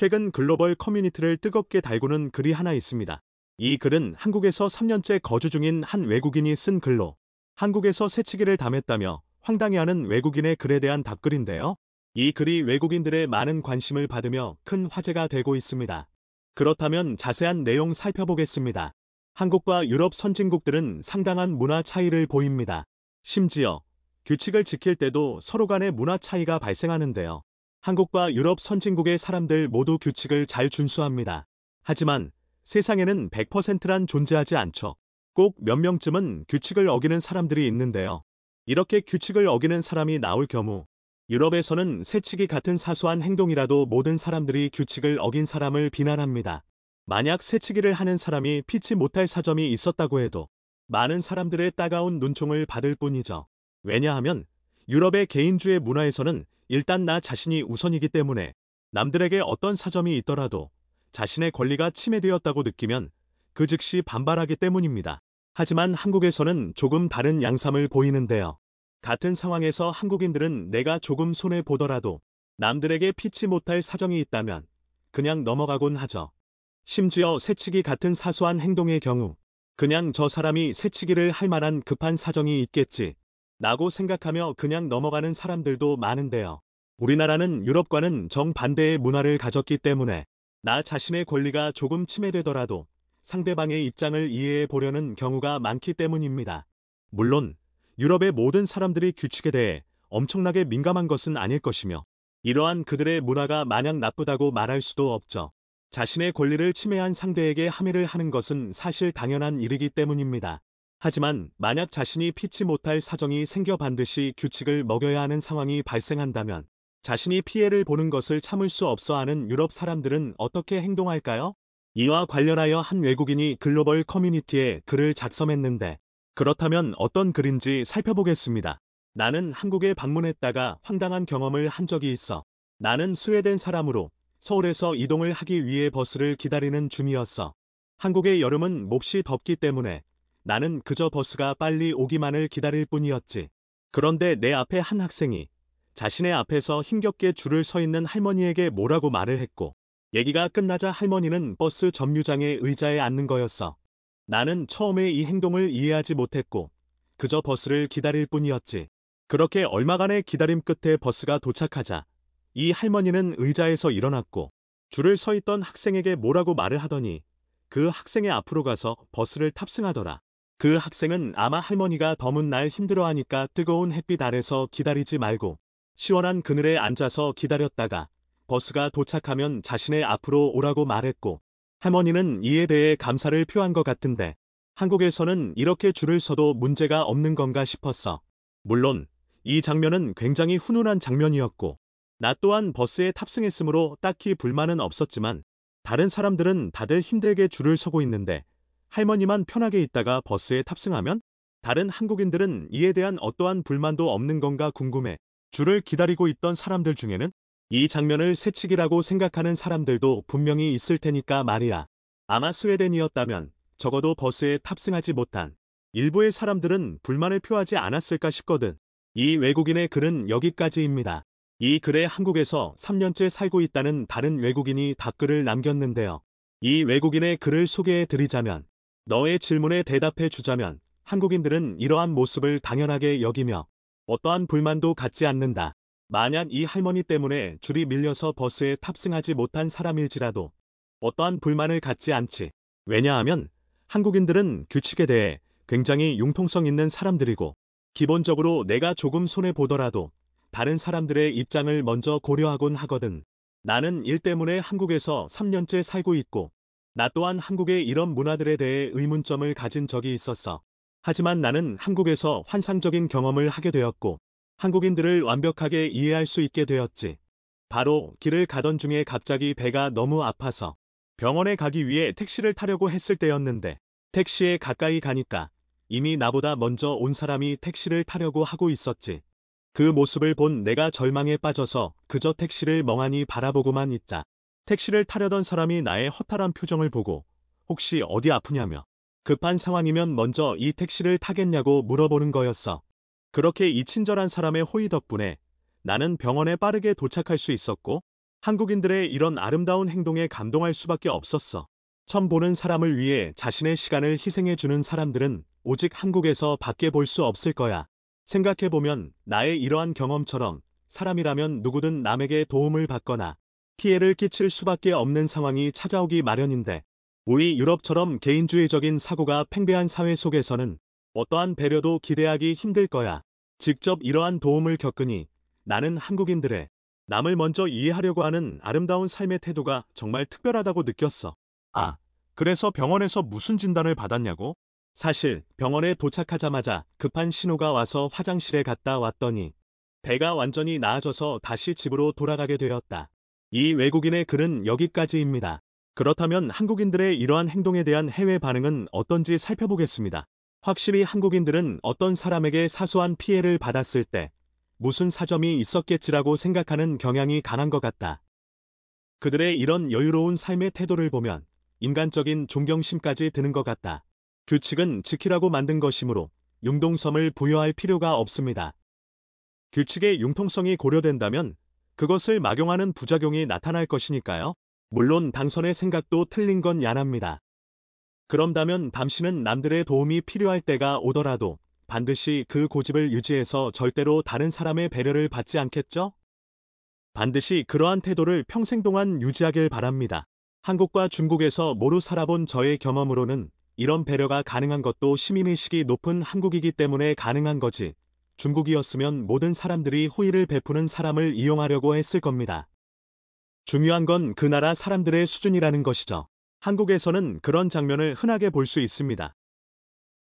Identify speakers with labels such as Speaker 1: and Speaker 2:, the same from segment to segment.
Speaker 1: 최근 글로벌 커뮤니티를 뜨겁게 달구는 글이 하나 있습니다. 이 글은 한국에서 3년째 거주 중인 한 외국인이 쓴 글로 한국에서 새치기를 담했다며 황당해하는 외국인의 글에 대한 답글인데요. 이 글이 외국인들의 많은 관심을 받으며 큰 화제가 되고 있습니다. 그렇다면 자세한 내용 살펴보겠습니다. 한국과 유럽 선진국들은 상당한 문화 차이를 보입니다. 심지어 규칙을 지킬 때도 서로 간의 문화 차이가 발생하는데요. 한국과 유럽 선진국의 사람들 모두 규칙을 잘 준수합니다. 하지만 세상에는 100%란 존재하지 않죠. 꼭 몇 명쯤은 규칙을 어기는 사람들이 있는데요. 이렇게 규칙을 어기는 사람이 나올 경우 유럽에서는 새치기 같은 사소한 행동이라도 모든 사람들이 규칙을 어긴 사람을 비난합니다. 만약 새치기를 하는 사람이 피치 못할 사점이 있었다고 해도 많은 사람들의 따가운 눈총을 받을 뿐이죠. 왜냐하면 유럽의 개인주의 문화에서는 일단 나 자신이 우선이기 때문에 남들에게 어떤 사점이 있더라도 자신의 권리가 침해되었다고 느끼면 그 즉시 반발하기 때문입니다. 하지만 한국에서는 조금 다른 양상을 보이는데요. 같은 상황에서 한국인들은 내가 조금 손해보더라도 남들에게 피치 못할 사정이 있다면 그냥 넘어가곤 하죠. 심지어 새치기 같은 사소한 행동의 경우 그냥 저 사람이 새치기를 할 만한 급한 사정이 있겠지 라고 생각하며 그냥 넘어가는 사람들도 많은데요. 우리나라는 유럽과는 정반대의 문화를 가졌기 때문에 나 자신의 권리가 조금 침해되더라도 상대방의 입장을 이해해 보려는 경우가 많기 때문입니다. 물론 유럽의 모든 사람들이 규칙에 대해 엄청나게 민감한 것은 아닐 것이며 이러한 그들의 문화가 마냥 나쁘다고 말할 수도 없죠. 자신의 권리를 침해한 상대에게 함의를 하는 것은 사실 당연한 일이기 때문입니다. 하지만 만약 자신이 피치 못할 사정이 생겨 반드시 규칙을 먹여야 하는 상황이 발생한다면 자신이 피해를 보는 것을 참을 수 없어 하는 유럽 사람들은 어떻게 행동할까요? 이와 관련하여 한 외국인이 글로벌 커뮤니티에 글을 작성했는데 그렇다면 어떤 글인지 살펴보겠습니다. 나는 한국에 방문했다가 황당한 경험을 한 적이 있어. 나는 스웨덴 사람으로 서울에서 이동을 하기 위해 버스를 기다리는 중이었어. 한국의 여름은 몹시 덥기 때문에 나는 그저 버스가 빨리 오기만을 기다릴 뿐이었지. 그런데 내 앞에 한 학생이 자신의 앞에서 힘겹게 줄을 서 있는 할머니에게 뭐라고 말을 했고 얘기가 끝나자 할머니는 버스 점유장의 의자에 앉는 거였어. 나는 처음에 이 행동을 이해하지 못했고 그저 버스를 기다릴 뿐이었지. 그렇게 얼마간의 기다림 끝에 버스가 도착하자 이 할머니는 의자에서 일어났고 줄을 서 있던 학생에게 뭐라고 말을 하더니 그 학생의 앞으로 가서 버스를 탑승하더라. 그 학생은 아마 할머니가 더문 날 힘들어하니까 뜨거운 햇빛 아래서 기다리지 말고 시원한 그늘에 앉아서 기다렸다가 버스가 도착하면 자신의 앞으로 오라고 말했고 할머니는 이에 대해 감사를 표한 것 같은데 한국에서는 이렇게 줄을 서도 문제가 없는 건가 싶었어. 물론 이 장면은 굉장히 훈훈한 장면이었고 나 또한 버스에 탑승했으므로 딱히 불만은 없었지만 다른 사람들은 다들 힘들게 줄을 서고 있는데 할머니만 편하게 있다가 버스에 탑승하면 다른 한국인들은 이에 대한 어떠한 불만도 없는 건가 궁금해 줄을 기다리고 있던 사람들 중에는 이 장면을 새치기라고 생각하는 사람들도 분명히 있을 테니까 말이야. 아마 스웨덴이었다면 적어도 버스에 탑승하지 못한 일부의 사람들은 불만을 표하지 않았을까 싶거든. 이 외국인의 글은 여기까지입니다. 이 글에 한국에서 3년째 살고 있다는 다른 외국인이 답글을 남겼는데요. 이 외국인의 글을 소개해 드리자면 너의 질문에 대답해 주자면 한국인들은 이러한 모습을 당연하게 여기며 어떠한 불만도 갖지 않는다. 만약 이 할머니 때문에 줄이 밀려서 버스에 탑승하지 못한 사람일지라도 어떠한 불만을 갖지 않지. 왜냐하면 한국인들은 규칙에 대해 굉장히 융통성 있는 사람들이고 기본적으로 내가 조금 손해보더라도 다른 사람들의 입장을 먼저 고려하곤 하거든. 나는 일 때문에 한국에서 3년째 살고 있고 나 또한 한국의 이런 문화들에 대해 의문점을 가진 적이 있었어. 하지만 나는 한국에서 환상적인 경험을 하게 되었고 한국인들을 완벽하게 이해할 수 있게 되었지. 바로 길을 가던 중에 갑자기 배가 너무 아파서 병원에 가기 위해 택시를 타려고 했을 때였는데 택시에 가까이 가니까 이미 나보다 먼저 온 사람이 택시를 타려고 하고 있었지. 그 모습을 본 내가 절망에 빠져서 그저 택시를 멍하니 바라보고만 있자. 택시를 타려던 사람이 나의 허탈한 표정을 보고 혹시 어디 아프냐며 급한 상황이면 먼저 이 택시를 타겠냐고 물어보는 거였어. 그렇게 이 친절한 사람의 호의 덕분에 나는 병원에 빠르게 도착할 수 있었고 한국인들의 이런 아름다운 행동에 감동할 수밖에 없었어. 처음 보는 사람을 위해 자신의 시간을 희생해주는 사람들은 오직 한국에서 밖에 볼 수 없을 거야. 생각해보면 나의 이러한 경험처럼 사람이라면 누구든 남에게 도움을 받거나 피해를 끼칠 수밖에 없는 상황이 찾아오기 마련인데 우리 유럽처럼 개인주의적인 사고가 팽배한 사회 속에서는 어떠한 배려도 기대하기 힘들 거야. 직접 이러한 도움을 겪으니 나는 한국인들의 남을 먼저 이해하려고 하는 아름다운 삶의 태도가 정말 특별하다고 느꼈어. 아, 그래서 병원에서 무슨 진단을 받았냐고? 사실 병원에 도착하자마자 급한 신호가 와서 화장실에 갔다 왔더니 배가 완전히 나아져서 다시 집으로 돌아가게 되었다. 이 외국인의 글은 여기까지입니다. 그렇다면 한국인들의 이러한 행동에 대한 해외 반응은 어떤지 살펴보겠습니다. 확실히 한국인들은 어떤 사람에게 사소한 피해를 받았을 때 무슨 사점이 있었겠지라고 생각하는 경향이 강한 것 같다. 그들의 이런 여유로운 삶의 태도를 보면 인간적인 존경심까지 드는 것 같다. 규칙은 지키라고 만든 것이므로 융동성을 부여할 필요가 없습니다. 규칙의 융통성이 고려된다면 그것을 막용하는 부작용이 나타날 것이니까요. 물론 당선의 생각도 틀린 건 야납니다. 그런다면 당신은 남들의 도움이 필요할 때가 오더라도 반드시 그 고집을 유지해서 절대로 다른 사람의 배려를 받지 않겠죠? 반드시 그러한 태도를 평생 동안 유지하길 바랍니다. 한국과 중국에서 모두 살아본 저의 경험으로는 이런 배려가 가능한 것도 시민의식이 높은 한국이기 때문에 가능한 거지 중국이었으면 모든 사람들이 호의를 베푸는 사람을 이용하려고 했을 겁니다. 중요한 건 그 나라 사람들의 수준이라는 것이죠. 한국에서는 그런 장면을 흔하게 볼 수 있습니다.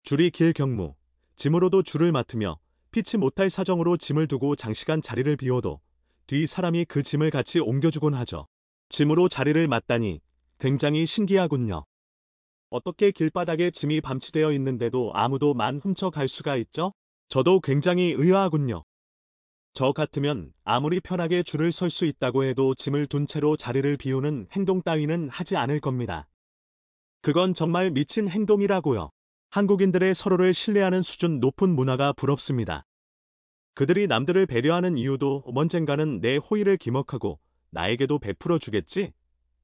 Speaker 1: 줄이 길 경무, 짐으로도 줄을 맡으며 피치 못할 사정으로 짐을 두고 장시간 자리를 비워도 뒤 사람이 그 짐을 같이 옮겨주곤 하죠. 짐으로 자리를 맡다니 굉장히 신기하군요. 어떻게 길바닥에 짐이 밤치되어 있는데도 아무도 만 훔쳐갈 수가 있죠? 저도 굉장히 의아하군요. 저 같으면 아무리 편하게 줄을 설 수 있다고 해도 짐을 둔 채로 자리를 비우는 행동 따위는 하지 않을 겁니다. 그건 정말 미친 행동이라고요. 한국인들의 서로를 신뢰하는 수준 높은 문화가 부럽습니다. 그들이 남들을 배려하는 이유도 언젠가는 내 호의를 기먹하고 나에게도 베풀어 주겠지?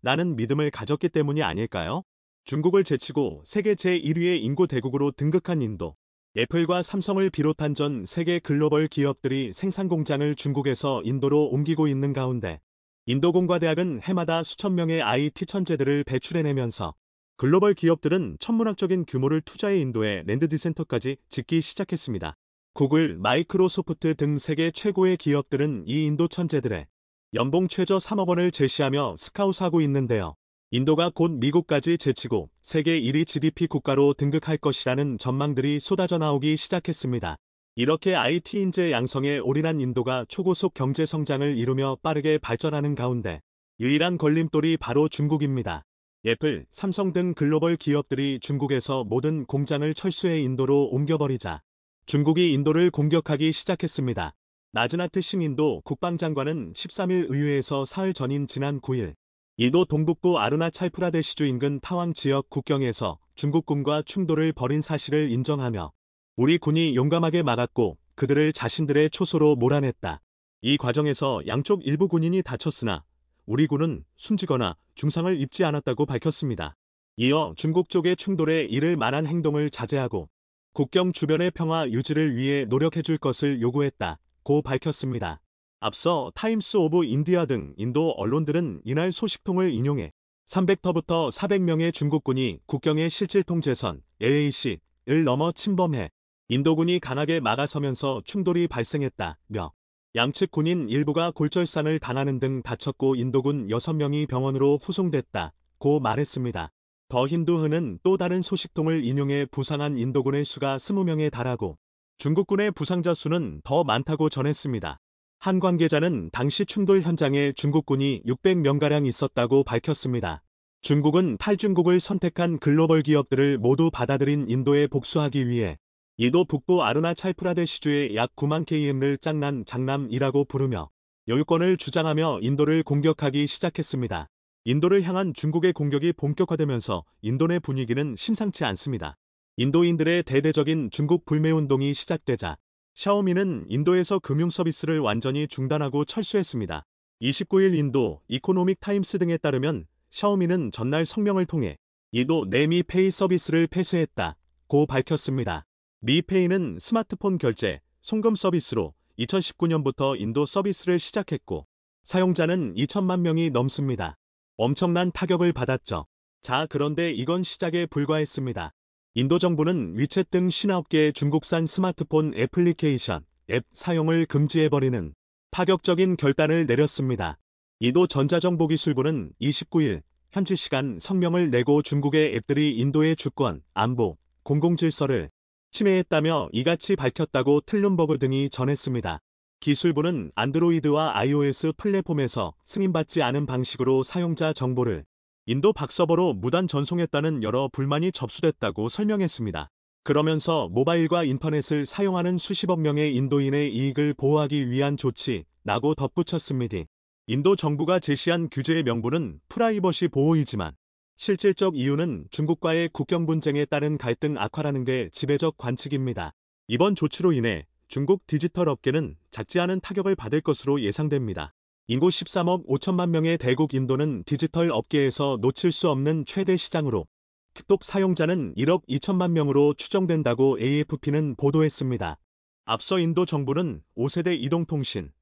Speaker 1: 나는 믿음을 가졌기 때문이 아닐까요? 중국을 제치고 세계 제1위의 인구 대국으로 등극한 인도. 애플과 삼성을 비롯한 전 세계 글로벌 기업들이 생산 공장을 중국에서 인도로 옮기고 있는 가운데 인도공과대학은 해마다 수천 명의 IT 천재들을 배출해내면서 글로벌 기업들은 천문학적인 규모를 투자해 인도의 랜드디센터까지 짓기 시작했습니다. 구글, 마이크로소프트 등 세계 최고의 기업들은 이 인도 천재들의 연봉 최저 3억 원을 제시하며 스카웃하고 있는데요. 인도가 곧 미국까지 제치고 세계 1위 GDP 국가로 등극할 것이라는 전망들이 쏟아져 나오기 시작했습니다. 이렇게 IT 인재 양성에 올인한 인도가 초고속 경제 성장을 이루며 빠르게 발전하는 가운데 유일한 걸림돌이 바로 중국입니다. 애플, 삼성 등 글로벌 기업들이 중국에서 모든 공장을 철수해 인도로 옮겨버리자 중국이 인도를 공격하기 시작했습니다. 나즈나트 신인도 국방장관은 13일 의회에서 사흘 전인 지난 9일 이도 동북부 아루나찰프라데시주 인근 타왕 지역 국경에서 중국군과 충돌을 벌인 사실을 인정하며 우리 군이 용감하게 막았고 그들을 자신들의 초소로 몰아냈다. 이 과정에서 양쪽 일부 군인이 다쳤으나 우리 군은 숨지거나 중상을 입지 않았다고 밝혔습니다. 이어 중국 쪽의 충돌에 이를 만한 행동을 자제하고 국경 주변의 평화 유지를 위해 노력해줄 것을 요구했다. 고 밝혔습니다. 앞서 타임스 오브 인디아 등 인도 언론들은 이날 소식통을 인용해 300터부터 400명의 중국군이 국경의 실질통제선 l a c 를 넘어 침범해 인도군이 강하게 막아서면서 충돌이 발생했다며 양측 군인 일부가 골절산을 당하는 등 다쳤고 인도군 6명이 병원으로 후송됐다고 말했습니다. 더 힌두흐는 또 다른 소식통을 인용해 부상한 인도군의 수가 20명에 달하고 중국군의 부상자 수는 더 많다고 전했습니다. 한 관계자는 당시 충돌 현장에 중국군이 600명가량 있었다고 밝혔습니다. 중국은 탈중국을 선택한 글로벌 기업들을 모두 받아들인 인도에 복수하기 위해 이도 북부 아루나찰프라데시주의 약 9만 km를 짱난 장남이라고 부르며 여유권을 주장하며 인도를 공격하기 시작했습니다. 인도를 향한 중국의 공격이 본격화되면서 인도내 분위기는 심상치 않습니다. 인도인들의 대대적인 중국 불매운동이 시작되자 샤오미는 인도에서 금융 서비스를 완전히 중단하고 철수했습니다. 29일 인도 이코노믹 타임스 등에 따르면 샤오미는 전날 성명을 통해 이도 내미 페이 서비스를 폐쇄했다. 고 밝혔습니다. 미페이는 스마트폰 결제, 송금 서비스로 2019년부터 인도 서비스를 시작했고 사용자는 2천만 명이 넘습니다. 엄청난 타격을 받았죠. 자 그런데 이건 시작에 불과했습니다. 인도 정부는 위챗 등5 9 개의 중국산 스마트폰 애플리케이션, 앱 사용을 금지해버리는 파격적인 결단을 내렸습니다. 인도 전자정보기술부는 29일 현지 시간 성명을 내고 중국의 앱들이 인도의 주권, 안보, 공공질서를 침해했다며 이같이 밝혔다고 틀룸버그 등이 전했습니다. 기술부는 안드로이드와 iOS 플랫폼에서 승인받지 않은 방식으로 사용자 정보를 인도 박서버로 무단 전송했다는 여러 불만이 접수됐다고 설명했습니다. 그러면서 모바일과 인터넷을 사용하는 수십억 명의 인도인의 이익을 보호하기 위한 조치라고 덧붙였습니다. 인도 정부가 제시한 규제의 명분은 프라이버시 보호이지만 실질적 이유는 중국과의 국경 분쟁에 따른 갈등 악화라는 게 지배적 관측입니다. 이번 조치로 인해 중국 디지털 업계는 작지 않은 타격을 받을 것으로 예상됩니다. 인구 13억 5천만 명의 대국 인도는 디지털 업계에서 놓칠 수 없는 최대 시장으로 틱톡 사용자는 1억 2천만 명으로 추정된다고 AFP는 보도했습니다. 앞서 인도 정부는 5세대 이동통신,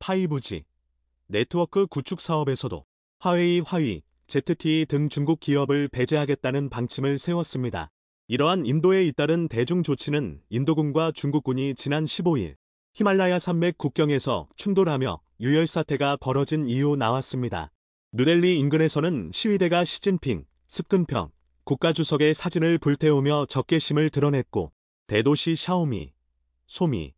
Speaker 1: 5G, 네트워크 구축 사업에서도 화웨이, 화위, ZTE 등 중국 기업을 배제하겠다는 방침을 세웠습니다. 이러한 인도에 잇따른 대중 조치는 인도군과 중국군이 지난 15일 히말라야 산맥 국경에서 충돌하며 유혈 사태가 벌어진 이후 나왔습니다. 누델리 인근에서는 시위대가 시진핑, 습근평, 국가주석의 사진을 불태우며 적개심을 드러냈고 대도시 샤오미, 소미,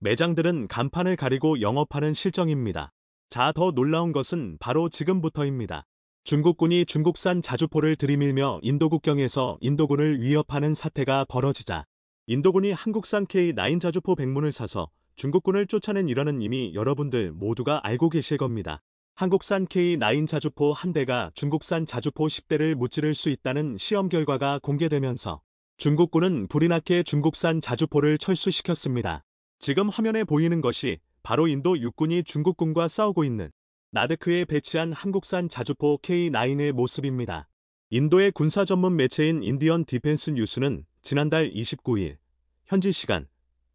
Speaker 1: 매장들은 간판을 가리고 영업하는 실정입니다. 자 더 놀라운 것은 바로 지금부터입니다. 중국군이 중국산 자주포를 들이밀며 인도 국경에서 인도군을 위협하는 사태가 벌어지자 인도군이 한국산 K9 자주포 100문을 사서 중국군을 쫓아낸 일화는 이미 여러분들 모두가 알고 계실 겁니다. 한국산 K9 자주포 한 대가 중국산 자주포 10대를 무찌를 수 있다는 시험 결과가 공개되면서 중국군은 불이 나게 중국산 자주포를 철수시켰습니다. 지금 화면에 보이는 것이 바로 인도 육군이 중국군과 싸우고 있는 나드크에 배치한 한국산 자주포 K9의 모습입니다. 인도의 군사 전문 매체인 인디언 디펜스 뉴스는 지난달 29일 현지 시간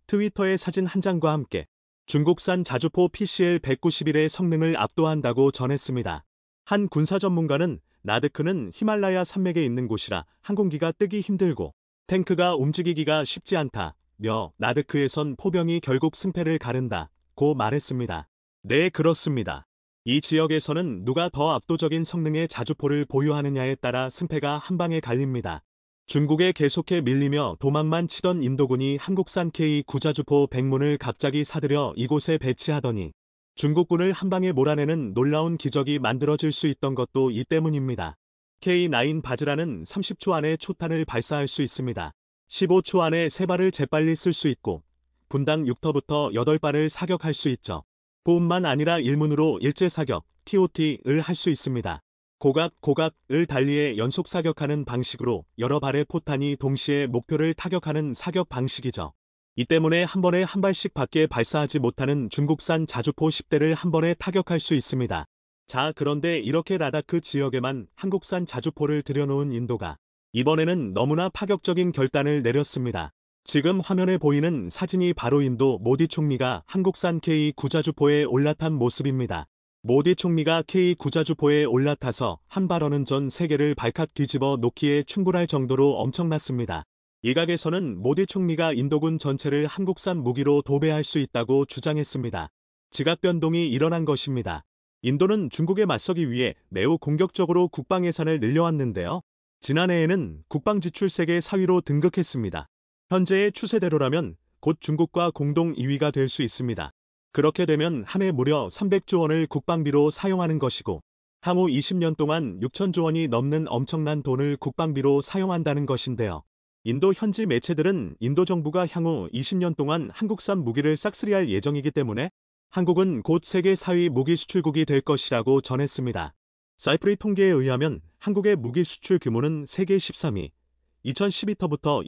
Speaker 1: 트위터의 사진 한 장과 함께 중국산 자주포 PCL 191의 성능을 압도한다고 전했습니다. 한 군사 전문가는 나드크는 히말라야 산맥에 있는 곳이라 항공기가 뜨기 힘들고 탱크가 움직이기가 쉽지 않다며 나드크에선 포병이 결국 승패를 가른다고 말했습니다. 네 그렇습니다. 이 지역에서는 누가 더 압도적인 성능의 자주포를 보유하느냐에 따라 승패가 한 방에 갈립니다. 중국에 계속해 밀리며 도망만 치던 인도군이 한국산 K 9자주포 100문을 갑자기 사들여 이곳에 배치하더니 중국군을 한방에 몰아내는 놀라운 기적이 만들어질 수 있던 것도 이 때문입니다. K9 바즈라는 30초 안에 초탄을 발사할 수 있습니다. 15초 안에 3발을 재빨리 쓸 수 있고 분당 6터부터 8발을 사격할 수 있죠. 보험만 아니라 일문으로 일제사격, TOT을 할 수 있습니다. 고각, 고각을 달리해 연속 사격하는 방식으로 여러 발의 포탄이 동시에 목표를 타격하는 사격 방식이죠. 이 때문에 한 번에 한 발씩 밖에 발사하지 못하는 중국산 자주포 10대를 한 번에 타격할 수 있습니다. 자, 그런데 이렇게 라다크 지역에만 한국산 자주포를 들여놓은 인도가 이번에는 너무나 파격적인 결단을 내렸습니다. 지금 화면에 보이는 사진이 바로 인도 모디 총리가 한국산 K9자주포에 올라탄 모습입니다. 모디 총리가 K 구자주포에 올라타서 한 발언은 전 세계를 발칵 뒤집어 놓기에 충분할 정도로 엄청났습니다. 이각에서는 모디 총리가 인도군 전체를 한국산 무기로 도배할 수 있다고 주장했습니다. 지각 변동이 일어난 것입니다. 인도는 중국에 맞서기 위해 매우 공격적으로 국방 예산을 늘려왔는데요. 지난해에는 국방 지출 세계 4위로 등극했습니다. 현재의 추세대로라면 곧 중국과 공동 2위가 될 수 있습니다. 그렇게 되면 한 해 무려 300조 원을 국방비로 사용하는 것이고 향후 20년 동안 6천조 원이 넘는 엄청난 돈을 국방비로 사용한다는 것인데요. 인도 현지 매체들은 인도 정부가 향후 20년 동안 한국산 무기를 싹쓸이할 예정이기 때문에 한국은 곧 세계 4위 무기 수출국이 될 것이라고 전했습니다. 사이프리 통계에 의하면 한국의 무기 수출 규모는 세계 13위, 2012부터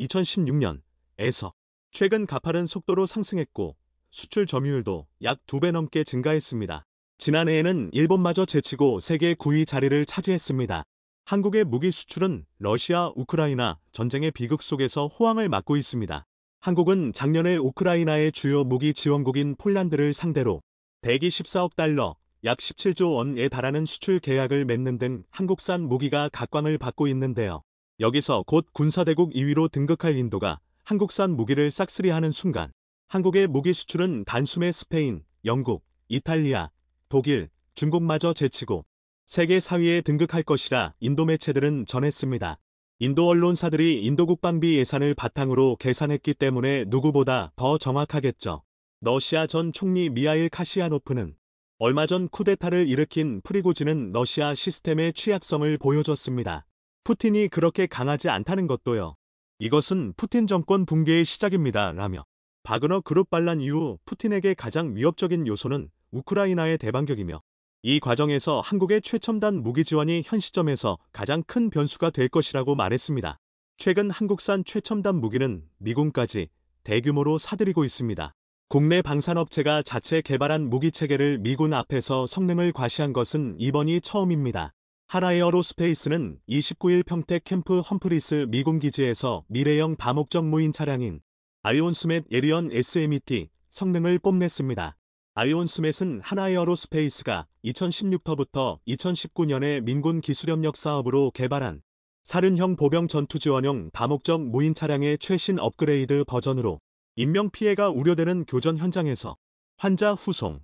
Speaker 1: 2016년에서 최근 가파른 속도로 상승했고 수출 점유율도 약 2배 넘게 증가했습니다. 지난해에는 일본마저 제치고 세계 9위 자리를 차지했습니다. 한국의 무기 수출은 러시아, 우크라이나 전쟁의 비극 속에서 호황을 맞고 있습니다. 한국은 작년에 우크라이나의 주요 무기 지원국인 폴란드를 상대로 124억 달러, 약 17조 원에 달하는 수출 계약을 맺는 등 한국산 무기가 각광을 받고 있는데요. 여기서 곧 군사대국 2위로 등극할 인도가 한국산 무기를 싹쓸이하는 순간 한국의 무기 수출은 단숨에 스페인, 영국, 이탈리아, 독일, 중국마저 제치고 세계 4위에 등극할 것이라 인도 매체들은 전했습니다. 인도 언론사들이 인도 국방비 예산을 바탕으로 계산했기 때문에 누구보다 더 정확하겠죠. 러시아 전 총리 미하일 카시아노프는 얼마 전 쿠데타를 일으킨 프리고지는 러시아 시스템의 취약성을 보여줬습니다. 푸틴이 그렇게 강하지 않다는 것도요. 이것은 푸틴 정권 붕괴의 시작입니다. 라며 바그너 그룹 반란 이후 푸틴에게 가장 위협적인 요소는 우크라이나의 대반격이며 이 과정에서 한국의 최첨단 무기 지원이 현 시점에서 가장 큰 변수가 될 것이라고 말했습니다. 최근 한국산 최첨단 무기는 미군까지 대규모로 사들이고 있습니다. 국내 방산업체가 자체 개발한 무기체계를 미군 앞에서 성능을 과시한 것은 이번이 처음입니다. 하라에어로스페이스는 29일 평택 캠프 험프리스 미군기지에서 미래형 다목적 무인 차량인 아이온스맷 에리언 SMET 성능을 뽐냈습니다. 아이온스맷은 하나의 어로스페이스가 2016부터 2019년에 민군 기술협력 사업으로 개발한 사륜형 보병 전투지원용 다목적 무인 차량의 최신 업그레이드 버전으로 인명피해가 우려되는 교전 현장에서 환자 후송,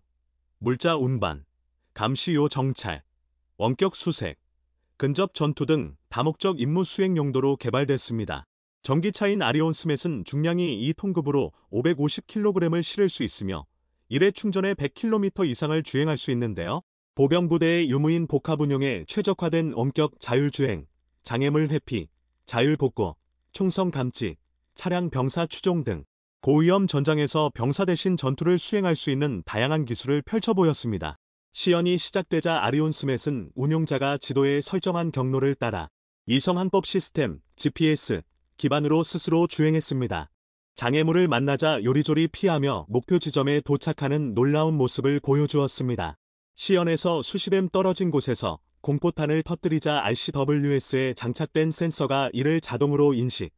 Speaker 1: 물자 운반, 감시요 정찰, 원격 수색, 근접 전투 등 다목적 임무 수행 용도로 개발됐습니다. 전기차인 아리온 스맷은 중량이 2 통급으로 550kg을 실을 수 있으며 1회 충전에 100km 이상을 주행할 수 있는데요. 보병부대의 유무인 복합운용에 최적화된 원격 자율주행, 장애물 회피, 자율복구, 총성 감지, 차량 병사 추종 등 고위험 전장에서 병사 대신 전투를 수행할 수 있는 다양한 기술을 펼쳐 보였습니다. 시연이 시작되자 아리온 스맷은 운용자가 지도에 설정한 경로를 따라 이성한법 시스템, GPS, 기반으로 스스로 주행했습니다. 장애물을 만나자 요리조리 피하며 목표 지점에 도착하는 놀라운 모습을 보여주었습니다. 시연에서 수십 m 떨어진 곳에서 공포탄을 터뜨리자 RCWS에 장착된 센서가 이를 자동으로 인식.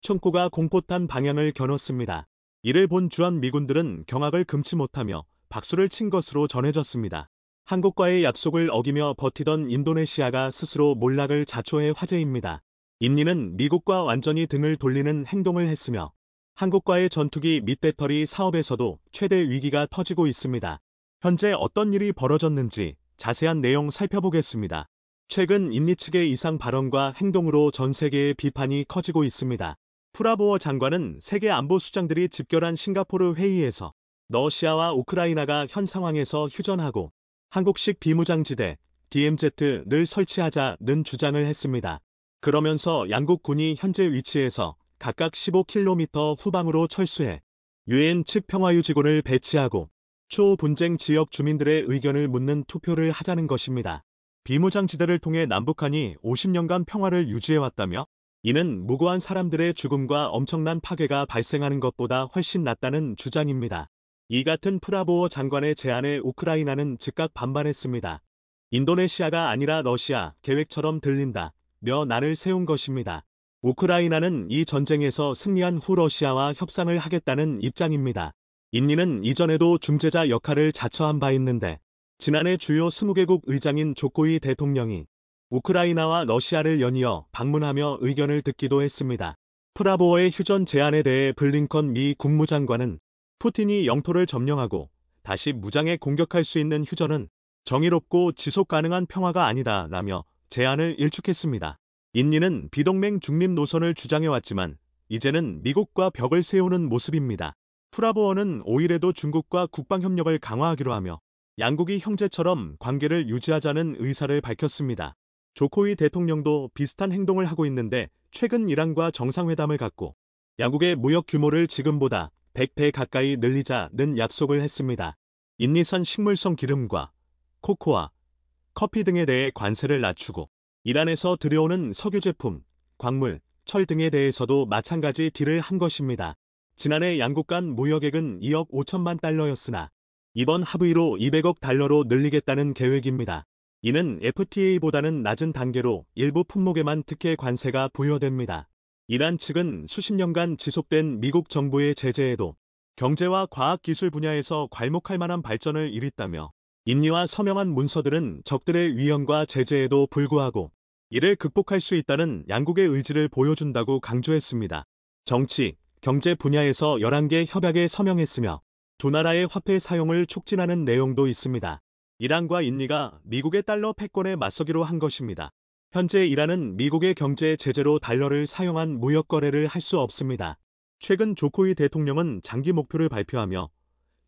Speaker 1: 총구가 공포탄 방향을 겨눴습니다. 이를 본 주한 미군들은 경악을 금치 못하며 박수를 친 것으로 전해졌습니다. 한국과의 약속을 어기며 버티던 인도네시아가 스스로 몰락을 자초해 화제입니다. 인니는 미국과 완전히 등을 돌리는 행동을 했으며 한국과의 전투기 밑배터리 사업에서도 최대 위기가 터지고 있습니다. 현재 어떤 일이 벌어졌는지 자세한 내용 살펴보겠습니다. 최근 인니 측의 이상 발언과 행동으로 전 세계의 비판이 커지고 있습니다. 프라보어 장관은 세계 안보 수장들이 집결한 싱가포르 회의에서 러시아와 우크라이나가 현 상황에서 휴전하고 한국식 비무장지대 DMZ를 설치하자는 주장을 했습니다. 그러면서 양국 군이 현재 위치에서 각각 15km 후방으로 철수해 유엔 측 평화유지군을 배치하고 초분쟁 지역 주민들의 의견을 묻는 투표를 하자는 것입니다. 비무장지대를 통해 남북한이 50년간 평화를 유지해왔다며 이는 무고한 사람들의 죽음과 엄청난 파괴가 발생하는 것보다 훨씬 낫다는 주장입니다. 이 같은 프라보어 장관의 제안에 우크라이나는 즉각 반발했습니다. 인도네시아가 아니라 러시아 계획처럼 들린다. 몇 날을 세운 것입니다. 우크라이나는 이 전쟁에서 승리한 후 러시아와 협상을 하겠다는 입장입니다. 인니는 이전에도 중재자 역할을 자처한 바 있는데 지난해 주요 20개국 의장인 조코이 대통령이 우크라이나와 러시아를 연이어 방문하며 의견을 듣기도 했습니다. 프라보어의 휴전 제안에 대해 블링컨 미 국무장관은 푸틴이 영토를 점령하고 다시 무장에 공격할 수 있는 휴전은 정의롭고 지속 가능한 평화가 아니다 라며 제안을 일축했습니다. 인니는 비동맹 중립 노선을 주장해왔지만 이제는 미국과 벽을 세우는 모습입니다. 프라보어는 5일에도 중국과 국방협력을 강화하기로 하며 양국이 형제처럼 관계를 유지하자는 의사를 밝혔습니다. 조코이 대통령도 비슷한 행동을 하고 있는데 최근 이란과 정상회담을 갖고 양국의 무역 규모를 지금보다 100배 가까이 늘리자는 약속을 했습니다. 인니산 식물성 기름과 코코아, 커피 등에 대해 관세를 낮추고 이란에서 들여오는 석유 제품, 광물, 철 등에 대해서도 마찬가지 딜을 한 것입니다. 지난해 양국 간 무역액은 2억 5천만 달러였으나 이번 합의로 200억 달러로 늘리겠다는 계획입니다. 이는 FTA보다는 낮은 단계로 일부 품목에만 특혜 관세가 부여됩니다. 이란 측은 수십 년간 지속된 미국 정부의 제재에도 경제와 과학기술 분야에서 괄목할 만한 발전을 일으다며 인리와 서명한 문서들은 적들의 위험과 제재에도 불구하고 이를 극복할 수 있다는 양국의 의지를 보여준다고 강조했습니다. 정치, 경제 분야에서 11개 협약에 서명했으며 두 나라의 화폐 사용을 촉진하는 내용도 있습니다. 이란과 인니가 미국의 달러 패권에 맞서기로 한 것입니다. 현재 이란은 미국의 경제 제재로 달러를 사용한 무역 거래를 할 수 없습니다. 최근 조코이 대통령은 장기 목표를 발표하며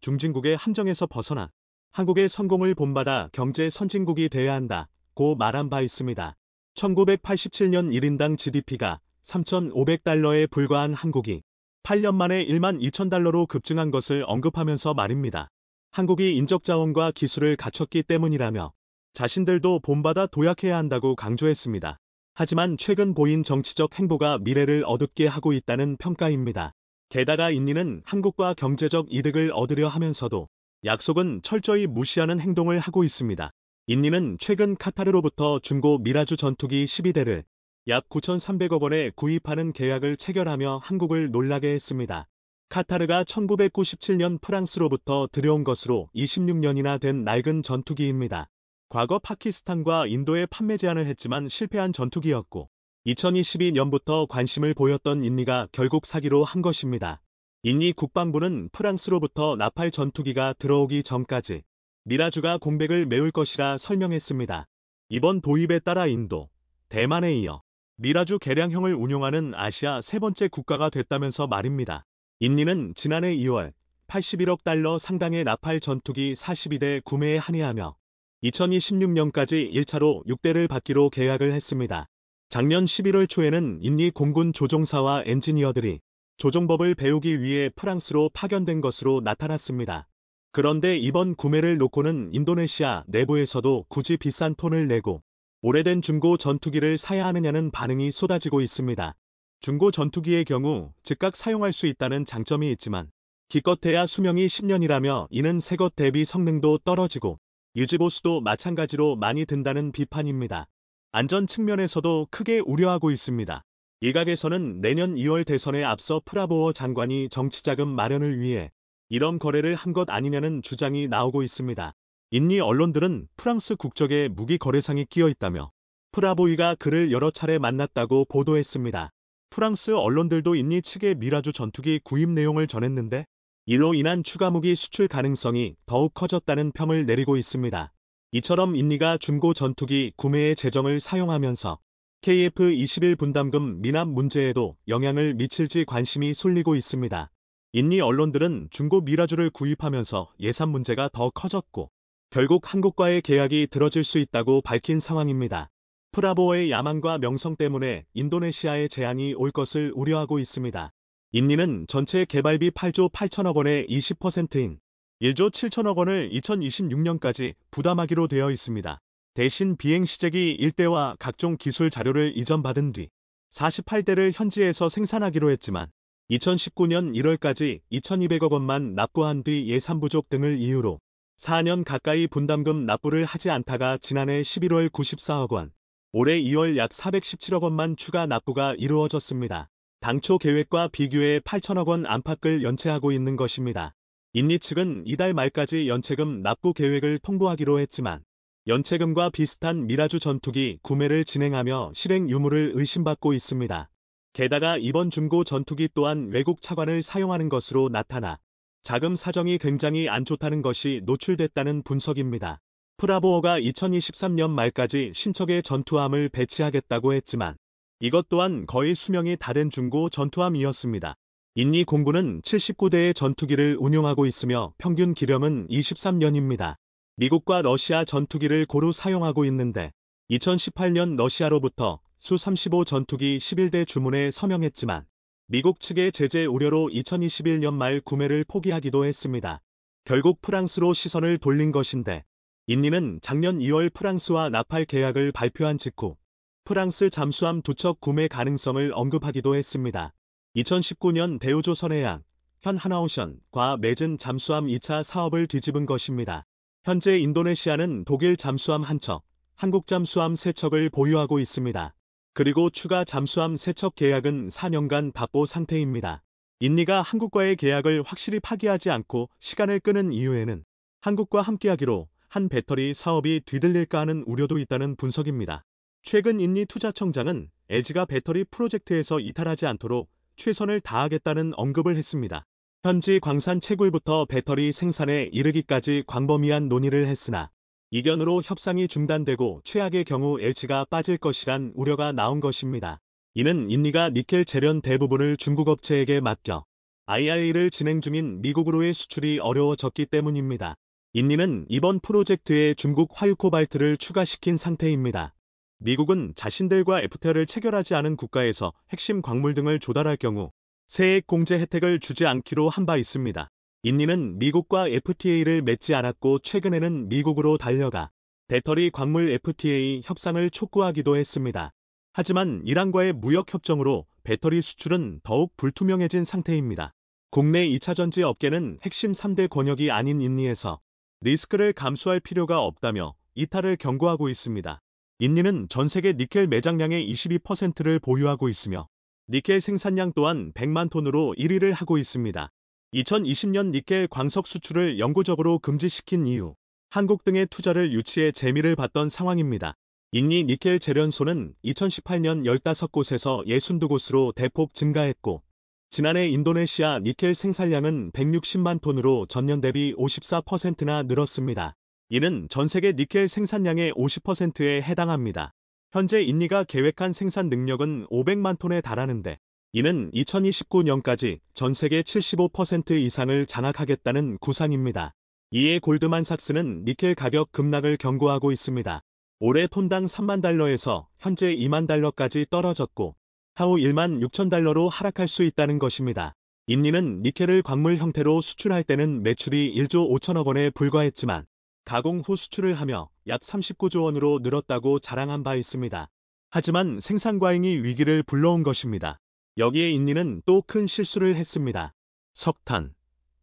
Speaker 1: 중진국의 함정에서 벗어나 한국의 성공을 본받아 경제 선진국이 돼야 한다. 고 말한 바 있습니다. 1987년 1인당 GDP가 3,500달러에 불과한 한국이 8년 만에 1만 2천 달러로 급증한 것을 언급하면서 말입니다. 한국이 인적 자원과 기술을 갖췄기 때문이라며 자신들도 본받아 도약해야 한다고 강조했습니다. 하지만 최근 보인 정치적 행보가 미래를 어둡게 하고 있다는 평가입니다. 게다가 인니는 한국과 경제적 이득을 얻으려 하면서도 약속은 철저히 무시하는 행동을 하고 있습니다. 인니는 최근 카타르로부터 중고 미라주 전투기 12대를 약 9,300억 원에 구입하는 계약을 체결하며 한국을 놀라게 했습니다. 카타르가 1997년 프랑스로부터 들여온 것으로 26년이나 된 낡은 전투기입니다. 과거 파키스탄과 인도에 판매 제한을 했지만 실패한 전투기였고 2022년부터 관심을 보였던 인니가 결국 사기로 한 것입니다. 인니 국방부는 프랑스로부터 나팔 전투기가 들어오기 전까지 미라주가 공백을 메울 것이라 설명했습니다. 이번 도입에 따라 인도, 대만에 이어 미라주 개량형을 운용하는 아시아 세 번째 국가가 됐다면서 말입니다. 인니는 지난해 2월 81억 달러 상당의 나팔 전투기 42대 구매에 한해하며 2026년까지 1차로 6대를 받기로 계약을 했습니다. 작년 11월 초에는 인니 공군 조종사와 엔지니어들이 조정법을 배우기 위해 프랑스로 파견된 것으로 나타났습니다. 그런데 이번 구매를 놓고는 인도네시아 내부에서도 굳이 비싼 톤을 내고 오래된 중고 전투기를 사야 하느냐는 반응이 쏟아지고 있습니다. 중고 전투기의 경우 즉각 사용할 수 있다는 장점이 있지만 기껏해야 수명이 10년이라며 이는 새것 대비 성능도 떨어지고 유지보수도 마찬가지로 많이 든다는 비판입니다. 안전 측면에서도 크게 우려하고 있습니다. 일각에서는 내년 2월 대선에 앞서 프라보어 장관이 정치자금 마련을 위해 이런 거래를 한 것 아니냐는 주장이 나오고 있습니다. 인니 언론들은 프랑스 국적의 무기 거래상이 끼어 있다며 프라보이가 그를 여러 차례 만났다고 보도했습니다. 프랑스 언론들도 인니 측의 미라주 전투기 구입 내용을 전했는데 이로 인한 추가 무기 수출 가능성이 더욱 커졌다는 평을 내리고 있습니다. 이처럼 인니가 중고 전투기 구매의 재정을 사용하면서 KF21 분담금 미납 문제에도 영향을 미칠지 관심이 쏠리고 있습니다. 인니 언론들은 중고 미라주를 구입하면서 예산 문제가 더 커졌고 결국 한국과의 계약이 들어질 수 있다고 밝힌 상황입니다. 프라보의 야망과 명성 때문에 인도네시아의 재앙이올 것을 우려하고 있습니다. 인니는 전체 개발비 8조 8천억 원의 20%인 1조 7천억 원을 2026년까지 부담하기로 되어 있습니다. 대신 비행 시제기 1대와 각종 기술 자료를 이전받은 뒤 48대를 현지에서 생산하기로 했지만 2019년 1월까지 2200억 원만 납부한 뒤 예산 부족 등을 이유로 4년 가까이 분담금 납부를 하지 않다가 지난해 11월 94억 원, 올해 2월 약 417억 원만 추가 납부가 이루어졌습니다. 당초 계획과 비교해 8천억 원 안팎을 연체하고 있는 것입니다. 인니 측은 이달 말까지 연체금 납부 계획을 통보하기로 했지만 연체금과 비슷한 미라주 전투기 구매를 진행하며 실행 유무를 의심받고 있습니다. 게다가 이번 중고 전투기 또한 외국 차관을 사용하는 것으로 나타나 자금 사정이 굉장히 안 좋다는 것이 노출됐다는 분석입니다. 프라보어가 2023년 말까지 신척의 전투함을 배치하겠다고 했지만 이것 또한 거의 수명이 다 된 중고 전투함이었습니다. 인니 공군은 79대의 전투기를 운용하고 있으며 평균 기념은 23년입니다. 미국과 러시아 전투기를 고루 사용하고 있는데 2018년 러시아로부터 수-35 전투기 11대 주문에 서명했지만 미국 측의 제재 우려로 2021년 말 구매를 포기하기도 했습니다. 결국 프랑스로 시선을 돌린 것인데 인니는 작년 2월 프랑스와 나팔 계약을 발표한 직후 프랑스 잠수함 두 척 구매 가능성을 언급하기도 했습니다. 2019년 대우조선해양, 현 하나오션과 맺은 잠수함 2차 사업을 뒤집은 것입니다. 현재 인도네시아는 독일 잠수함 한 척, 한국 잠수함 세 척을 보유하고 있습니다. 그리고 추가 잠수함 세척 계약은 4년간 답보 상태입니다. 인니가 한국과의 계약을 확실히 파기하지 않고 시간을 끄는 이유에는 한국과 함께하기로 한 배터리 사업이 뒤들릴까 하는 우려도 있다는 분석입니다. 최근 인니 투자청장은 LG가 배터리 프로젝트에서 이탈하지 않도록 최선을 다하겠다는 언급을 했습니다. 현지 광산 채굴부터 배터리 생산에 이르기까지 광범위한 논의를 했으나 이견으로 협상이 중단되고 최악의 경우 엘치가 빠질 것이란 우려가 나온 것입니다. 이는 인니가 니켈 재련 대부분을 중국 업체에게 맡겨 IRA를 진행 중인 미국으로의 수출이 어려워졌기 때문입니다. 인니는 이번 프로젝트에 중국 화유코발트를 추가시킨 상태입니다. 미국은 자신들과 에프테를 체결하지 않은 국가에서 핵심 광물 등을 조달할 경우 세액 공제 혜택을 주지 않기로 한 바 있습니다. 인니는 미국과 FTA를 맺지 않았고 최근에는 미국으로 달려가 배터리 광물 FTA 협상을 촉구하기도 했습니다. 하지만 이란과의 무역 협정으로 배터리 수출은 더욱 불투명해진 상태입니다. 국내 2차 전지 업계는 핵심 3대 권역이 아닌 인니에서 리스크를 감수할 필요가 없다며 이탈을 경고하고 있습니다. 인니는 전 세계 니켈 매장량의 22%를 보유하고 있으며 니켈 생산량 또한 100만 톤으로 1위를 하고 있습니다. 2020년 니켈 광석 수출을 영구적으로 금지시킨 이후 한국 등의 투자를 유치해 재미를 봤던 상황입니다. 인니 니켈 재련소는 2018년 15곳에서 62곳으로 대폭 증가했고 지난해 인도네시아 니켈 생산량은 160만 톤으로 전년 대비 54%나 늘었습니다. 이는 전 세계 니켈 생산량의 50%에 해당합니다. 현재 인니가 계획한 생산 능력은 500만 톤에 달하는데 이는 2029년까지 전 세계 75% 이상을 장악하겠다는 구상입니다. 이에 골드만삭스는 니켈 가격 급락을 경고하고 있습니다. 올해 톤당 3만 달러에서 현재 2만 달러까지 떨어졌고 하후 1만 6천 달러로 하락할 수 있다는 것입니다. 인니는 니켈을 광물 형태로 수출할 때는 매출이 1조 5천억 원에 불과했지만 가공 후 수출을 하며 약 39조 원으로 늘었다고 자랑한 바 있습니다. 하지만 생산 과잉이 위기를 불러온 것입니다. 여기에 인니는 또 큰 실수를 했습니다. 석탄,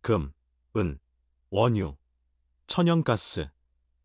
Speaker 1: 금, 은, 원유, 천연가스,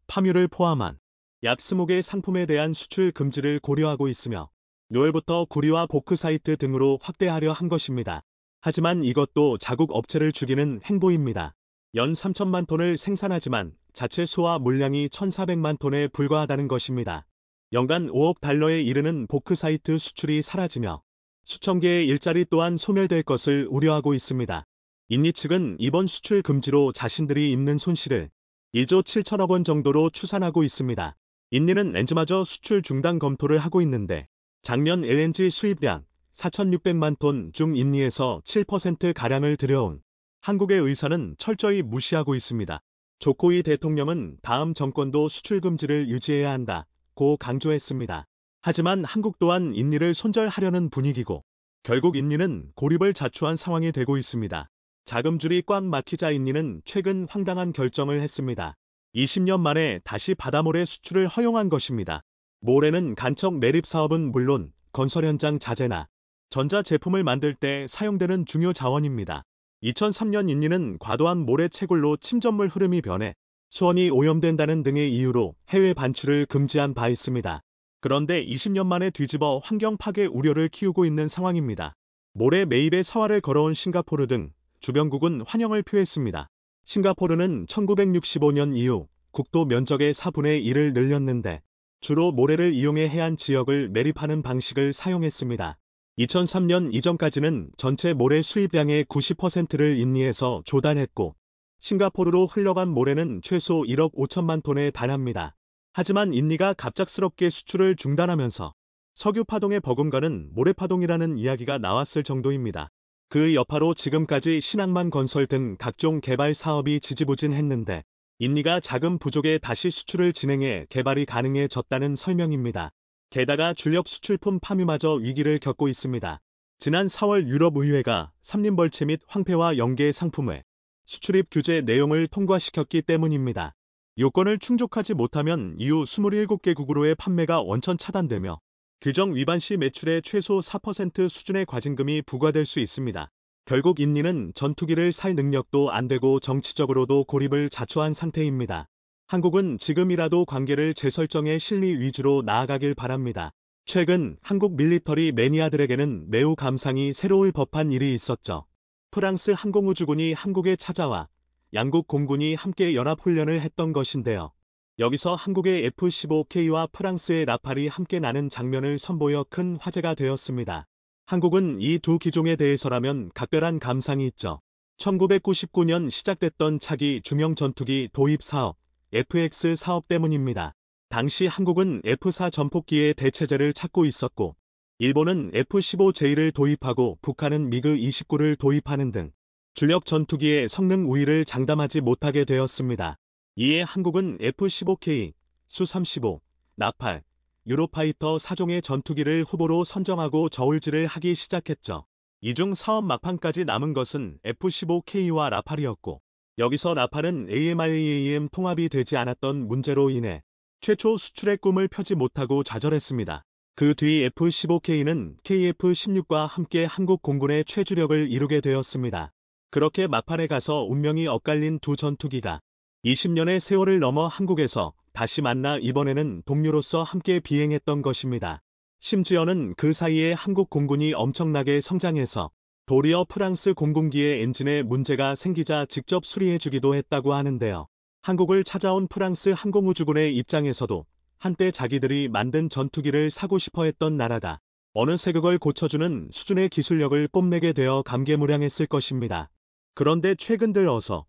Speaker 1: 파유를 포함한 약 20개 상품에 대한 수출 금지를 고려하고 있으며 6월부터 구리와 보크 사이트 등으로 확대하려 한 것입니다. 하지만 이것도 자국 업체를 죽이는 행보입니다. 연 3천만 톤을 생산하지만 자체 수화 물량이 1,400만 톤에 불과하다는 것입니다. 연간 5억 달러에 이르는 보크사이트 수출이 사라지며 수천 개의 일자리 또한 소멸될 것을 우려하고 있습니다. 인니 측은 이번 수출 금지로 자신들이 입는 손실을 2조 7천억 원 정도로 추산하고 있습니다. 인니는 렌즈마저 수출 중단 검토를 하고 있는데 작년 LNG 수입량 4,600만 톤 중 인니에서 7%가량을 들여온 한국의 의사는 철저히 무시하고 있습니다. 조코이 대통령은 다음 정권도 수출 금지를 유지해야 한다. 고 강조했습니다. 하지만 한국 또한 인리를 손절하려는 분위기고 결국 인리는 고립을 자초한 상황이 되고 있습니다. 자금줄이 꽉 막히자 인리는 최근 황당한 결정을 했습니다. 20년 만에 다시 바다모래 수출을 허용한 것입니다. 모래는 간척 매립 사업은 물론 건설 현장 자재나 전자제품을 만들 때 사용되는 중요 자원입니다. 2003년 인니는 과도한 모래 채굴로 침전물 흐름이 변해 수원이 오염된다는 등의 이유로 해외 반출을 금지한 바 있습니다. 그런데 20년 만에 뒤집어 환경 파괴 우려를 키우고 있는 상황입니다. 모래 매입에 사활을 걸어온 싱가포르 등 주변국은 환영을 표했습니다. 싱가포르는 1965년 이후 국도 면적의 4분의 1을 늘렸는데 주로 모래를 이용해 해안 지역을 매립하는 방식을 사용했습니다. 2003년 이전까지는 전체 모래 수입량의 90%를 인리해서 조단했고 싱가포르로 흘러간 모래는 최소 1억 5천만 톤에 달합니다. 하지만 인리가 갑작스럽게 수출을 중단하면서 석유 파동의 버금가는 모래 파동이라는 이야기가 나왔을 정도입니다. 그 여파로 지금까지 신항만 건설 등 각종 개발 사업이 지지부진했는데 인리가 자금 부족에 다시 수출을 진행해 개발이 가능해졌다는 설명입니다. 게다가 주력 수출품 파묘마저 위기를 겪고 있습니다. 지난 4월 유럽의회가 삼림벌채 및 황폐와 연계 상품을 수출입 규제 내용을 통과시켰기 때문입니다. 요건을 충족하지 못하면 이후 27개국으로의 판매가 원천 차단되며 규정 위반 시 매출의 최소 4% 수준의 과징금이 부과될 수 있습니다. 결국 인니는 전투기를 살 능력도 안 되고 정치적으로도 고립을 자초한 상태입니다. 한국은 지금이라도 관계를 재설정의 실리 위주로 나아가길 바랍니다. 최근 한국 밀리터리 매니아들에게는 매우 감상이 새로울 법한 일이 있었죠. 프랑스 항공우주군이 한국에 찾아와 양국 공군이 함께 연합훈련을 했던 것인데요. 여기서 한국의 F-15K와 프랑스의 나팔이 함께 나는 장면을 선보여 큰 화제가 되었습니다. 한국은 이 두 기종에 대해서라면 각별한 감상이 있죠. 1999년 시작됐던 차기 중형 전투기 도입 사업, FX 사업 때문입니다. 당시 한국은 F4 전폭기의 대체제를 찾고 있었고 일본은 F-15J를 도입하고 북한은 미그 29를 도입하는 등 주력 전투기의 성능 우위를 장담하지 못하게 되었습니다. 이에 한국은 F-15K, 수-35, 나팔, 유로파이터 4종의 전투기를 후보로 선정하고 저울질을 하기 시작했죠. 이 중 사업 막판까지 남은 것은 F-15K와 라팔이었고 여기서 나팔은 AMIAM 통합이 되지 않았던 문제로 인해 최초 수출의 꿈을 펴지 못하고 좌절했습니다. 그 뒤 F-15K는 KF-16과 함께 한국 공군의 최주력을 이루게 되었습니다. 그렇게 마판에 가서 운명이 엇갈린 두 전투기가 20년의 세월을 넘어 한국에서 다시 만나 이번에는 동료로서 함께 비행했던 것입니다. 심지어는 그 사이에 한국 공군이 엄청나게 성장해서 도리어 프랑스 공군기의 엔진에 문제가 생기자 직접 수리해주기도 했다고 하는데요. 한국을 찾아온 프랑스 항공우주군의 입장에서도 한때 자기들이 만든 전투기를 사고 싶어 했던 나라다. 어느새 그걸 고쳐주는 수준의 기술력을 뽐내게 되어 감개무량했을 것입니다. 그런데 최근 들어서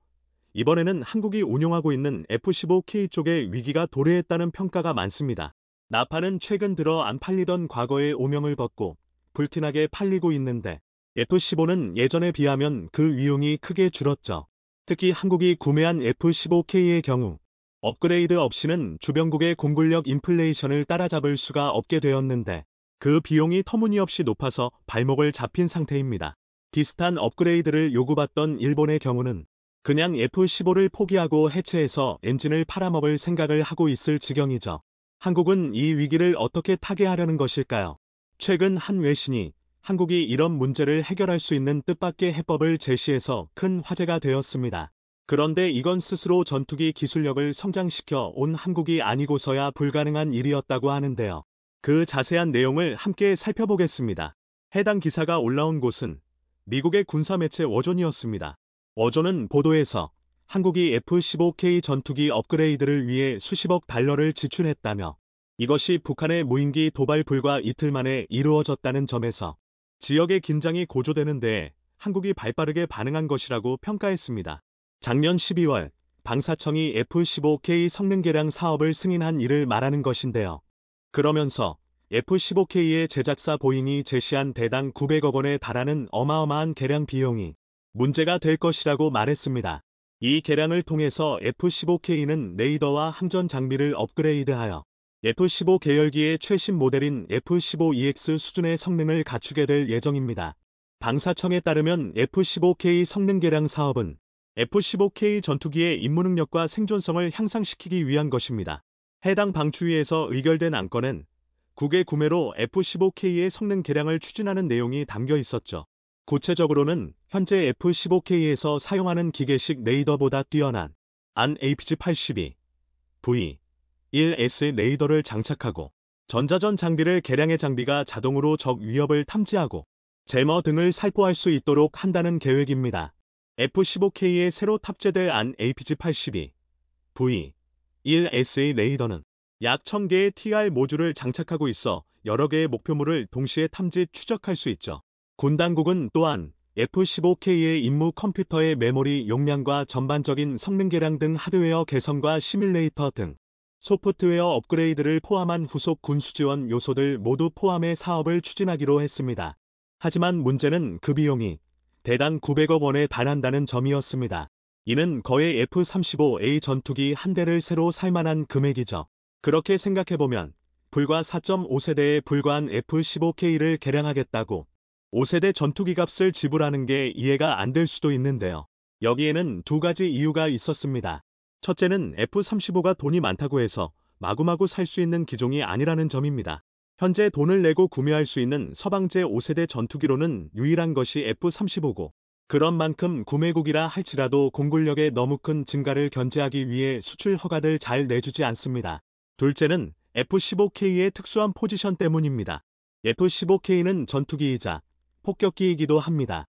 Speaker 1: 이번에는 한국이 운용하고 있는 F-15K 쪽에 위기가 도래했다는 평가가 많습니다. 나파는 최근 들어 안 팔리던 과거의 오명을 벗고 불티나게 팔리고 있는데 F-15는 예전에 비하면 그 위용이 크게 줄었죠. 특히 한국이 구매한 F-15K의 경우 업그레이드 없이는 주변국의 공군력 인플레이션을 따라잡을 수가 없게 되었는데 그 비용이 터무니없이 높아서 발목을 잡힌 상태입니다. 비슷한 업그레이드를 요구받던 일본의 경우는 그냥 F-15를 포기하고 해체해서 엔진을 팔아먹을 생각을 하고 있을 지경이죠. 한국은 이 위기를 어떻게 타개하려는 것일까요? 최근 한 외신이 한국이 이런 문제를 해결할 수 있는 뜻밖의 해법을 제시해서 큰 화제가 되었습니다. 그런데 이건 스스로 전투기 기술력을 성장시켜 온 한국이 아니고서야 불가능한 일이었다고 하는데요. 그 자세한 내용을 함께 살펴보겠습니다. 해당 기사가 올라온 곳은 미국의 군사 매체 워존이었습니다. 워존은 보도에서 한국이 F-15K 전투기 업그레이드를 위해 수십억 달러를 지출했다며 이것이 북한의 무인기 도발 불과 이틀 만에 이루어졌다는 점에서 지역의 긴장이 고조되는데 한국이 발빠르게 반응한 것이라고 평가했습니다. 작년 12월 방사청이 F-15K 성능 개량 사업을 승인한 이를 말하는 것인데요. 그러면서 F-15K의 제작사 보잉이 제시한 대당 900억 원에 달하는 어마어마한 개량 비용이 문제가 될 것이라고 말했습니다. 이 개량을 통해서 F-15K는 레이더와 함전 장비를 업그레이드하여 F-15 계열기의 최신 모델인 F-15EX 수준의 성능을 갖추게 될 예정입니다. 방사청에 따르면 F-15K 성능 개량 사업은 F-15K 전투기의 임무 능력과 생존성을 향상시키기 위한 것입니다. 해당 방추위에서 의결된 안건은 국외 구매로 F-15K의 성능 개량을 추진하는 내용이 담겨 있었죠. 구체적으로는 현재 F-15K에서 사용하는 기계식 레이더보다 뛰어난 안 APG-82, V, 1S 레이더를 장착하고 전자전 장비를 개량해 장비가 자동으로 적 위협을 탐지하고 제머 등을 살포할 수 있도록 한다는 계획입니다. F-15K에 새로 탑재될 안 APG-82 V-1S의 레이더는 약 1000개의 TR 모듈을 장착하고 있어 여러 개의 목표물을 동시에 탐지 추적할 수 있죠. 군 당국은 또한 F-15K의 임무 컴퓨터의 메모리 용량과 전반적인 성능 개량 등 하드웨어 개선과 시뮬레이터 등 소프트웨어 업그레이드를 포함한 후속 군수지원 요소들 모두 포함해 사업을 추진하기로 했습니다. 하지만 문제는 그 비용이 대당 900억 원에 달한다는 점이었습니다. 이는 거의 F-35A 전투기 한 대를 새로 살 만한 금액이죠. 그렇게 생각해보면 불과 4.5세대에 불과한 F-15K를 개량하겠다고 5세대 전투기 값을 지불하는 게 이해가 안 될 수도 있는데요. 여기에는 두 가지 이유가 있었습니다. 첫째는 F-35가 돈이 많다고 해서 마구마구 살 수 있는 기종이 아니라는 점입니다. 현재 돈을 내고 구매할 수 있는 서방제 5세대 전투기로는 유일한 것이 F-35고 그런 만큼 구매국이라 할지라도 공군력의 너무 큰 증가를 견제하기 위해 수출 허가를 잘 내주지 않습니다. 둘째는 F-15K의 특수한 포지션 때문입니다. F-15K는 전투기이자 폭격기이기도 합니다.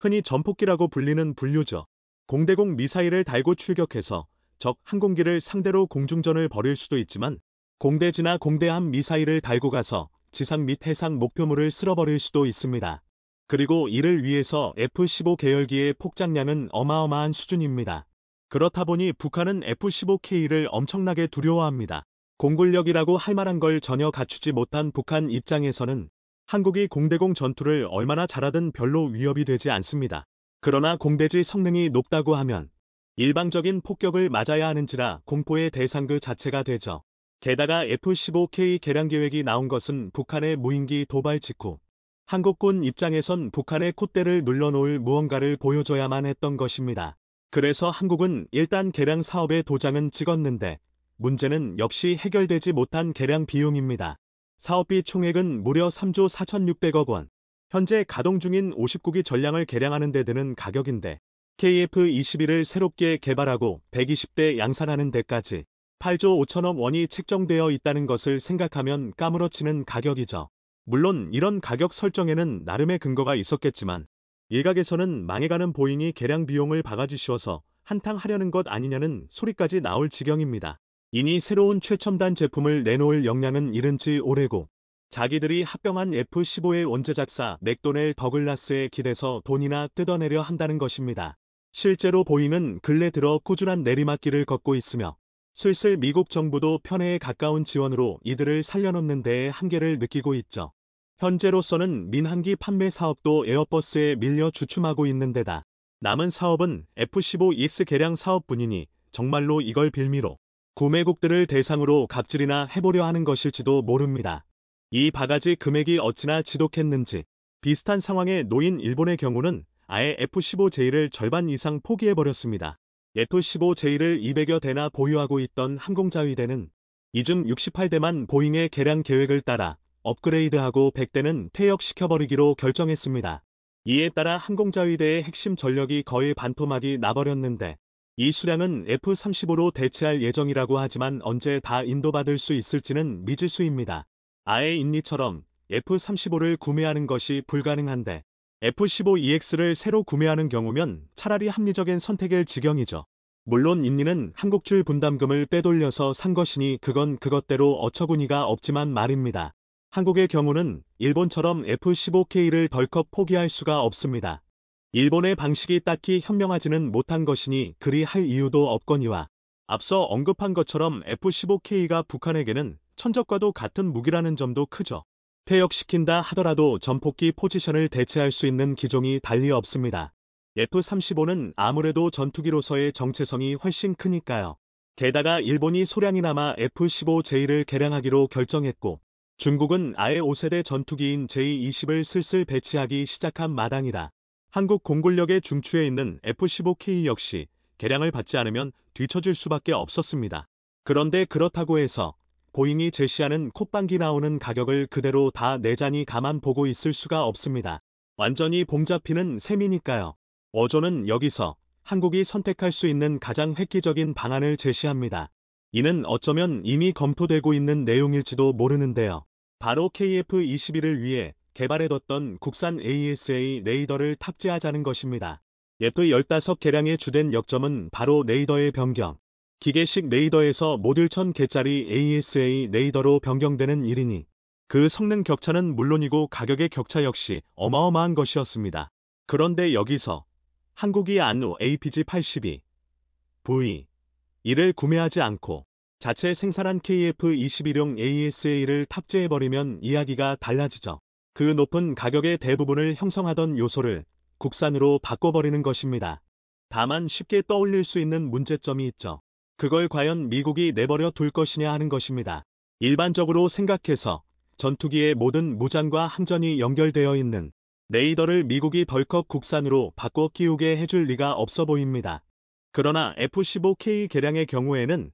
Speaker 1: 흔히 전폭기라고 불리는 분류죠. 공대공 미사일을 달고 출격해서 적 항공기를 상대로 공중전을 벌일 수도 있지만 공대지나 공대함 미사일을 달고 가서 지상 및 해상 목표물을 쓸어버릴 수도 있습니다. 그리고 이를 위해서 F-15 계열기의 폭장량은 어마어마한 수준입니다. 그렇다 보니 북한은 F-15K를 엄청나게 두려워합니다. 공군력이라고할 만한 걸 전혀 갖추지 못한 북한 입장에서는 한국이 공대공 전투를 얼마나 잘하든 별로 위협이 되지 않습니다. 그러나 공대지 성능이 높다고 하면 일방적인 폭격을 맞아야 하는지라 공포의 대상 그 자체가 되죠. 게다가 F-15K 개량 계획이 나온 것은 북한의 무인기 도발 직후 한국군 입장에선 북한의 콧대를 눌러놓을 무언가를 보여줘야만 했던 것입니다. 그래서 한국은 일단 개량 사업의 도장은 찍었는데 문제는 역시 해결되지 못한 개량 비용입니다. 사업비 총액은 무려 3조 4,600억 원, 현재 가동 중인 59기 전량을 개량하는 데 드는 가격인데 KF-21을 새롭게 개발하고 120대 양산하는 데까지 8조 5천억 원이 책정되어 있다는 것을 생각하면 까무러치는 가격이죠. 물론 이런 가격 설정에는 나름의 근거가 있었겠지만 일각에서는 망해가는 보잉이 개량 비용을 바가지 씌워서 한탕하려는 것 아니냐는 소리까지 나올 지경입니다. 이니 새로운 최첨단 제품을 내놓을 역량은 이른지 오래고 자기들이 합병한 F-15의 원제작사 맥도넬 더글라스에 기대서 돈이나 뜯어내려 한다는 것입니다. 실제로 보잉은 근래 들어 꾸준한 내리막길을 걷고 있으며 슬슬 미국 정부도 편애에 가까운 지원으로 이들을 살려놓는 데에 한계를 느끼고 있죠. 현재로서는 민항기 판매 사업도 에어버스에 밀려 주춤하고 있는 데다 남은 사업은 F-15X 개량 사업뿐이니 정말로 이걸 빌미로 구매국들을 대상으로 갑질이나 해보려 하는 것일지도 모릅니다. 이 바가지 금액이 어찌나 지독했는지 비슷한 상황에 놓인 일본의 경우는 아예 F-15J를 절반 이상 포기해버렸습니다. F-15J를 200여 대나 보유하고 있던 항공자위대는 이 중 68대만 보잉의 계량 계획을 따라 업그레이드하고 100대는 퇴역시켜버리기로 결정했습니다. 이에 따라 항공자위대의 핵심 전력이 거의 반토막이 나버렸는데 이 수량은 F-35로 대체할 예정이라고 하지만 언제 다 인도받을 수 있을지는 미지수입니다. 아의 인니처럼 F-35를 구매하는 것이 불가능한데 F-15EX를 새로 구매하는 경우면 차라리 합리적인 선택일 지경이죠. 물론 인니는 한국줄 분담금을 빼돌려서 산 것이니 그건 그것대로 어처구니가 없지만 말입니다. 한국의 경우는 일본처럼 F-15K를 덜컥 포기할 수가 없습니다. 일본의 방식이 딱히 현명하지는 못한 것이니 그리 할 이유도 없거니와 앞서 언급한 것처럼 F-15K가 북한에게는 천적과도 같은 무기라는 점도 크죠. 퇴역시킨다 하더라도 전폭기 포지션을 대체할 수 있는 기종이 달리 없습니다. F-35는 아무래도 전투기로서의 정체성이 훨씬 크니까요. 게다가 일본이 소량이나마 F-15J를 개량하기로 결정했고 중국은 아예 5세대 전투기인 J-20을 슬슬 배치하기 시작한 마당이다. 한국 공군력의 중추에 있는 F-15K 역시 개량을 받지 않으면 뒤처질 수밖에 없었습니다. 그런데 그렇다고 해서 보잉이 제시하는 콧방귀 나오는 가격을 그대로 다 내잔이 가만 보고 있을 수가 없습니다. 완전히 봉잡히는 셈이니까요. 어조는 여기서 한국이 선택할 수 있는 가장 획기적인 방안을 제시합니다. 이는 어쩌면 이미 검토되고 있는 내용일지도 모르는데요. 바로 KF-21을 위해 개발해뒀던 국산 ASA 레이더를 탑재하자는 것입니다. F-15 개량의 주된 역점은 바로 레이더의 변경, 기계식 레이더에서 모듈 1000개짜리 ASA 레이더로 변경되는 일이니 그 성능 격차는 물론이고 가격의 격차 역시 어마어마한 것이었습니다. 그런데 여기서 한국이 안누 APG82 V 이를 구매하지 않고 자체 생산한 KF21용 ASA를 탑재해버리면 이야기가 달라지죠. 그 높은 가격의 대부분을 형성하던 요소를 국산으로 바꿔버리는 것입니다. 다만 쉽게 떠올릴 수 있는 문제점이 있죠. 그걸 과연 미국이 내버려 둘 것이냐 하는 것입니다. 일반적으로 생각해서 전투기의 모든 무장과 함전이 연결되어 있는 레이더를 미국이 벌컥 국산으로 바꿔 끼우게 해줄 리가 없어 보입니다. 그러나 F-15K 개량의 경우에는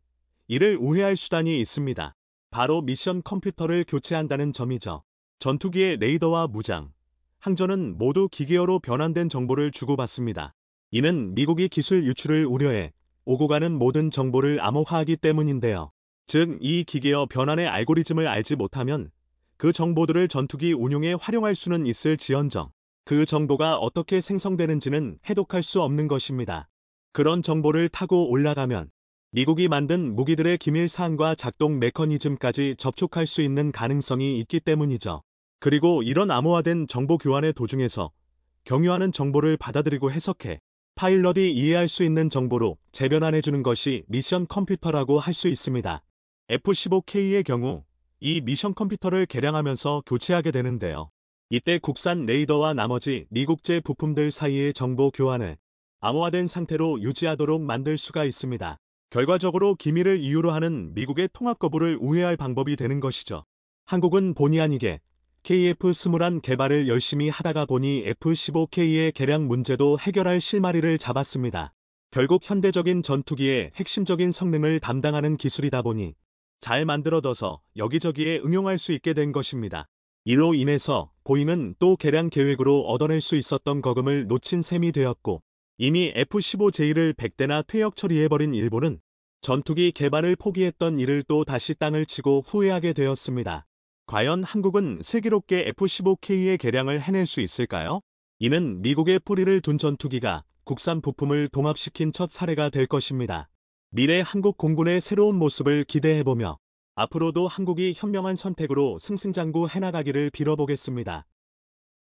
Speaker 1: 이를 우회할 수단이 있습니다. 바로 미션 컴퓨터를 교체한다는 점이죠. 전투기의 레이더와 무장, 항전은 모두 기계어로 변환된 정보를 주고받습니다. 이는 미국이 기술 유출을 우려해 오고 가는 모든 정보를 암호화하기 때문인데요. 즉, 이 기계어 변환의 알고리즘을 알지 못하면 그 정보들을 전투기 운용에 활용할 수는 있을 지언정 그 정보가 어떻게 생성되는지는 해독할 수 없는 것입니다. 그런 정보를 타고 올라가면 미국이 만든 무기들의 기밀 사항과 작동 메커니즘까지 접촉할 수 있는 가능성이 있기 때문이죠. 그리고 이런 암호화된 정보 교환의 도중에서 경유하는 정보를 받아들이고 해석해 파일럿이 이해할 수 있는 정보로 재변환해주는 것이 미션 컴퓨터라고 할 수 있습니다. F-15K의 경우 이 미션 컴퓨터를 개량하면서 교체하게 되는데요. 이때 국산 레이더와 나머지 미국제 부품들 사이의 정보 교환을 암호화된 상태로 유지하도록 만들 수가 있습니다. 결과적으로 기밀을 이유로 하는 미국의 통합 거부를 우회할 방법이 되는 것이죠. 한국은 본의 아니게 KF-21 개발을 열심히 하다가 보니 F-15K의 개량 문제도 해결할 실마리를 잡았습니다. 결국 현대적인 전투기의 핵심적인 성능을 담당하는 기술이다 보니 잘 만들어둬서 여기저기에 응용할 수 있게 된 것입니다. 이로 인해서 보잉은 또 개량 계획으로 얻어낼 수 있었던 거금을 놓친 셈이 되었고 이미 F-15J를 100대나 퇴역 처리해버린 일본은 전투기 개발을 포기했던 일을 또 다시 땅을 치고 후회하게 되었습니다. 과연 한국은 세계롭게 F-15K의 개량을 해낼 수 있을까요? 이는 미국의 뿌리를 둔 전투기가 국산 부품을 동합시킨 첫 사례가 될 것입니다. 미래 한국 공군의 새로운 모습을 기대해보며 앞으로도 한국이 현명한 선택으로 승승장구 해나가기를 빌어보겠습니다.